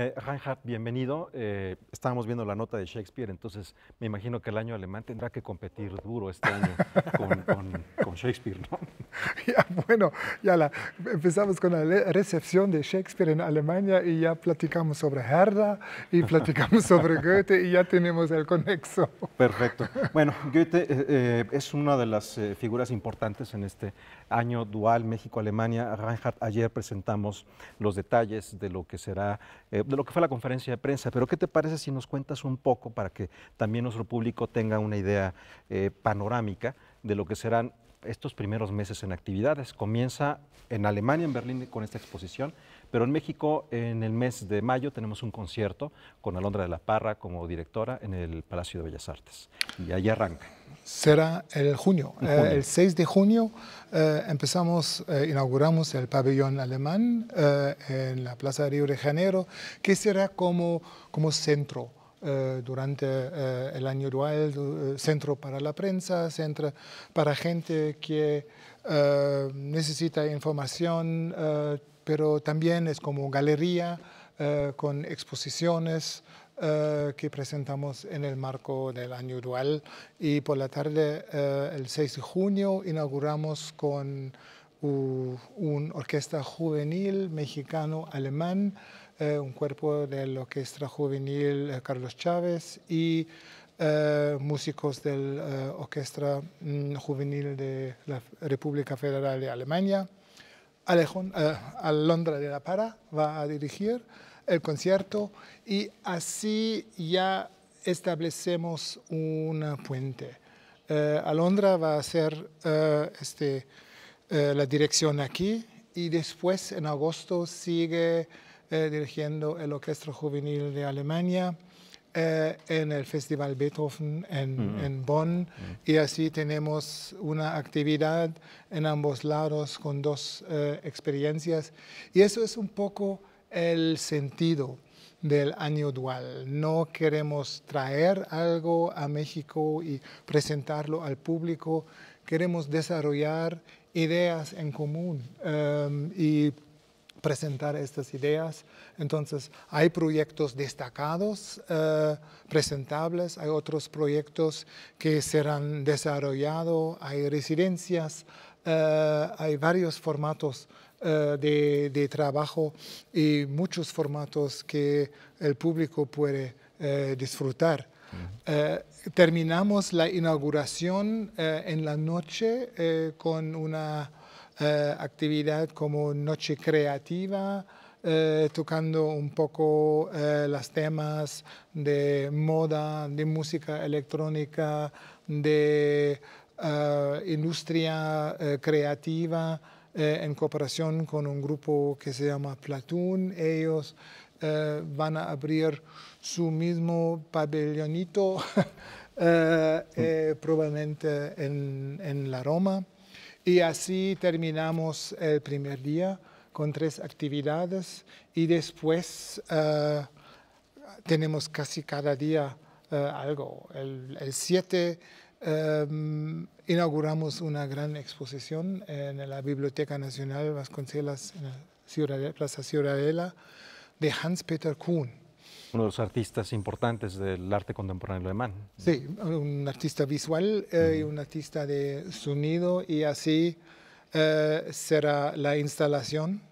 Eh, reinhardt, bienvenido. Eh, estábamos viendo la nota de Shakespeare, entonces me imagino que el año alemán tendrá que competir duro este año con, Shakespeare, bueno, ya la, empezamos con la recepción de Shakespeare en Alemania y ya platicamos sobre Herda y platicamos sobre Goethe y ya tenemos el conexo. Perfecto. Bueno, Goethe eh, es una de las figuras importantes en este año dual México-Alemania. Reinhardt, ayer presentamos los detalles de lo que será de lo que fue la conferencia de prensa, pero ¿qué te parece si nos cuentas un poco para que también nuestro público tenga una idea eh, panorámica de lo que serán estos primeros meses en actividades? Comienza en Alemania, en Berlín, con esta exposición, pero en México, en el mes de mayo, tenemos un concierto con Alondra de la Parra como directora en el Palacio de Bellas Artes. Y ahí arranca. Será el junio. Eh, el, 6 de junio eh, empezamos, eh, inauguramos el pabellón alemán en la Plaza de Río de Janeiro, que será como, como centro durante el año dual, centro para la prensa, centro para gente que necesita información pero también es como galería eh, con exposiciones eh, que presentamos en el marco del año dual. Y por la tarde, eh, el 6 de junio, inauguramos con un, orquesta juvenil mexicano-alemán, un cuerpo de la orquesta juvenil Carlos Chávez y músicos de la Orquesta mm, Juvenil de la República Federal de Alemania eh, Alondra de la Para va a dirigir el concierto y así ya establecemos un puente. Eh, Alondra va a ser eh, este, eh, la dirección aquí y después en agosto sigue dirigiendo el Orquestro Juvenil de Alemania eh, en el Festival Beethoven en, mm. Bonn mm. y así tenemos una actividad en ambos lados con dos eh, experiencias y eso es un poco el sentido del año dual. No queremos traer algo a México y presentarlo al público, queremos desarrollar ideas en común em, y presentar estas ideas. Entonces, hay proyectos destacados, eh, presentables, hay otros proyectos que serán desarrollados, hay residencias, eh, hay varios formatos eh, de, trabajo y muchos formatos que el público puede disfrutar. terminamos la inauguración en la noche con una eh, actividad como Noche Creativa, eh, tocando un poco eh, los temas de moda, de música electrónica, de industria creativa, en cooperación con un grupo que se llama Platoon. Ellos van a abrir su mismo pabellonito. probablemente en la Roma. Y así terminamos el primer día con tres actividades y después eh, tenemos casi cada día eh, algo. El 7 eh, inauguramos una gran exposición en la Biblioteca Nacional Vasconcelas, en la Plaza Ciudadela, de Hans-Peter Kuhn uno de los artistas importantes del arte contemporáneo alemán. Sí, un artista visual, eh, y un artista de sonido y así eh, será la instalación.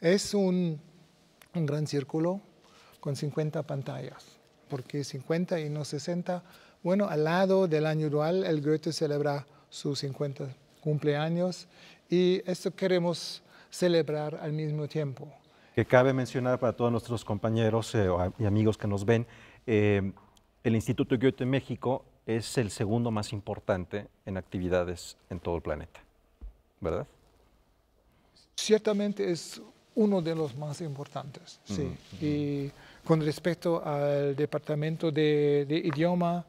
Es un, un, gran círculo con 50 pantallas, porque 50 y no 60. Bueno, al lado del año dual, el Goethe celebra sus 50 cumpleaños y esto queremos celebrar al mismo tiempo cabe mencionar para todos nuestros compañeros eh, y amigos que nos ven, eh, el Instituto Goethe México es el segundo más importante en actividades en todo el planeta, ¿verdad? Ciertamente es uno de los más importantes, sí. Y con respecto al departamento de, idioma,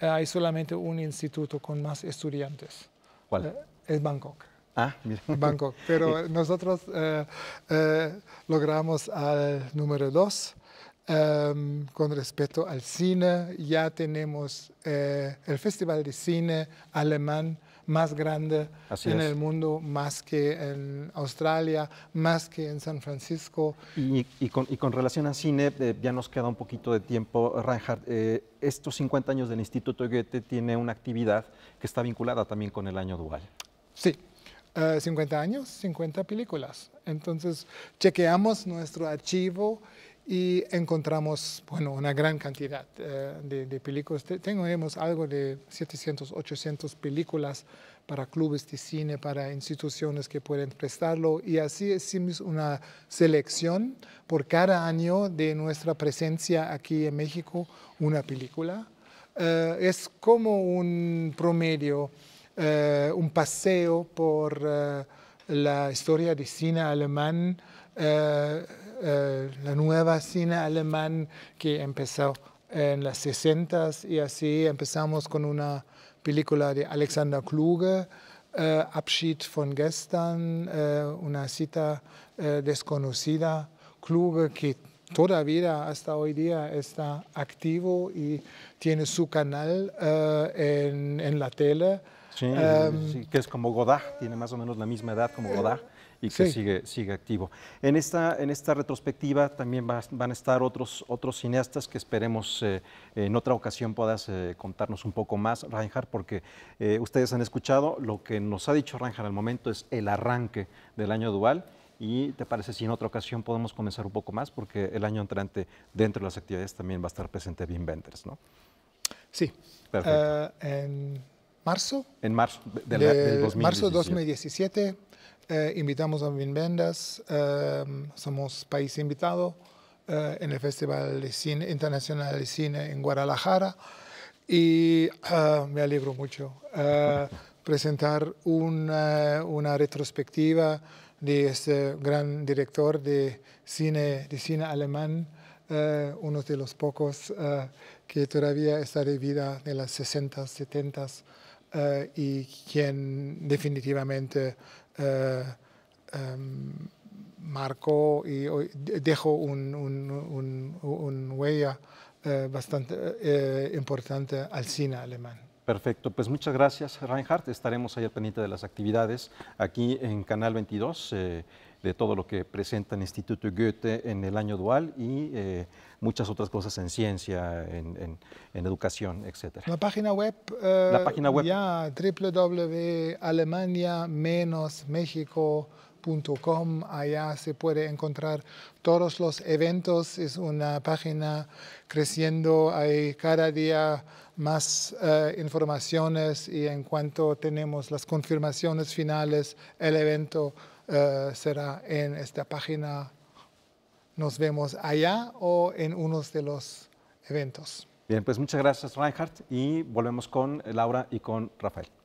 eh, hay solamente un instituto con más estudiantes. ¿Cuál? es Bangkok. Ah, Bangkok. Pero nosotros eh, eh, logramos al número dos. Em, con respecto al cine, ya tenemos eh, el festival de cine alemán más grande en el mundo, más que en Australia, más que en San Francisco. Y, con, relación al cine, ya nos queda un poquito de tiempo, Reinhardt. estos 50 años del Instituto Goethe tiene una actividad que está vinculada también con el año dual. Sí, 50 eh, años, 50 películas. Entonces chequeamos nuestro archivo y encontramos, bueno, una gran cantidad eh, de, películas. Tenemos algo de 700, 800 películas para clubes de cine, para instituciones que pueden prestarlo y así hicimos una selección por cada año de nuestra presencia aquí en México, una película. Eh, es como un promedio eh, un paseo por eh, la historia de cine alemán, eh, la nueva cine alemán que empezó en las 60 y así empezamos con una película de Alexander Kluge, Abschied von gestern, una cita desconocida, Kluge que todavía hasta hoy día está activo y tiene su canal en la tele. Em, sí, que es como Godard, tiene más o menos la misma edad como Godard y que sigue, sigue activo. En esta, en esta retrospectiva también van a estar otros, otros cineastas que esperemos eh, en otra ocasión puedas eh, contarnos un poco más, Reinhard, porque eh, ustedes han escuchado lo que nos ha dicho Reinhard al momento es el arranque del año dual. ¿Y te parece si en otra ocasión podemos comenzar un poco más? Porque el año entrante, dentro de las actividades, también va a estar presente Bien Venters, ¿no? Sí. Perfecto marzo. En marzo del, de, 2017. Eh, invitamos a Vinvendas, eh, somos país invitado eh, en el Festival de Cine, Internacional de Cine en Guadalajara y eh, me alegro mucho presentar una, una, retrospectiva de este gran director de cine, de cine alemán eh, uno de los pocos eh, que todavía está de vida de las 60, 70 eh, y quien definitivamente eh, em, marcó y dejó un, huella eh, bastante importante al cine alemán. Perfecto, pues muchas gracias Reinhardt, estaremos ahí al pendiente de las actividades aquí en Canal 22 de todo lo que presenta el Instituto Goethe en el año dual y eh, muchas otras cosas en ciencia, en, educación, etc. La página web, la eh, página ya www.alemania-mexico.com, allá se puede encontrar todos los eventos, es una página creciendo, hay cada día más eh, informaciones y en cuanto tenemos las confirmaciones finales, el evento eh, será en esta página nos vemos allá o en uno de los eventos. Bien, pues muchas gracias Reinhardt y volvemos con Laura y con Rafael.